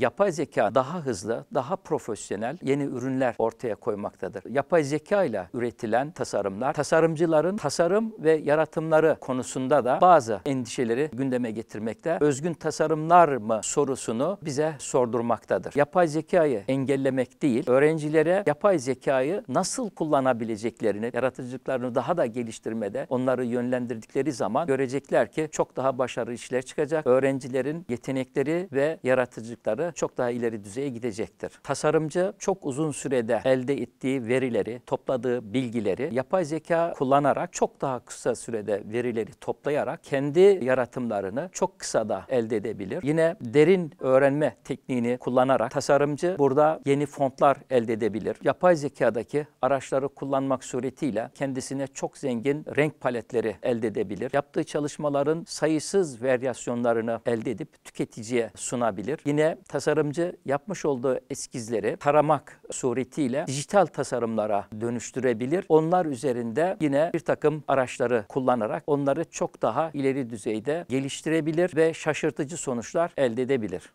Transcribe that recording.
yapay zeka daha hızlı, daha profesyonel yeni ürünler ortaya koymaktadır. Yapay zeka ile üretilen tasarımlar, tasarımcıların tasarım ve yaratımları konusunda da bazı endişeleri gündeme getirmekte. Özgün tasarımlar mı sorusunu bize sordurmaktadır. Yapay zekayı engellemek değil, öğrencilere yapay zekayı nasıl kullanabileceklerini, yaratıcılıklarını daha da geliştirmede onları yönlendirdikleri zaman görecekler ki çok daha başarılı işler çıkacak. Öğrencilerin yetenekleri ve yaratıcılıkları çok daha ileri düzeye gidecektir. Tasarımcı çok uzun sürede elde ettiği verileri, topladığı bilgileri yapay zeka kullanarak çok daha kısa sürede verileri toplayarak kendi yaratımlarını çok kısa da elde edebilir. Yine derin öğrenme tekniğini kullanarak tasarımcı burada yeni fontlar elde edebilir. Yapay zekadaki araçları kullanmak suretiyle kendisine çok zengin renk paletleri elde edebilir. Yaptığı çalışmaların sayısız varyasyonlarını elde edip tüketiciye sunabilir. Yine tasarımcı tasarımcı yapmış olduğu eskizleri taramak suretiyle dijital tasarımlara dönüştürebilir. Onlar üzerinde yine bir takım araçları kullanarak onları çok daha ileri düzeyde geliştirebilir ve şaşırtıcı sonuçlar elde edebilir.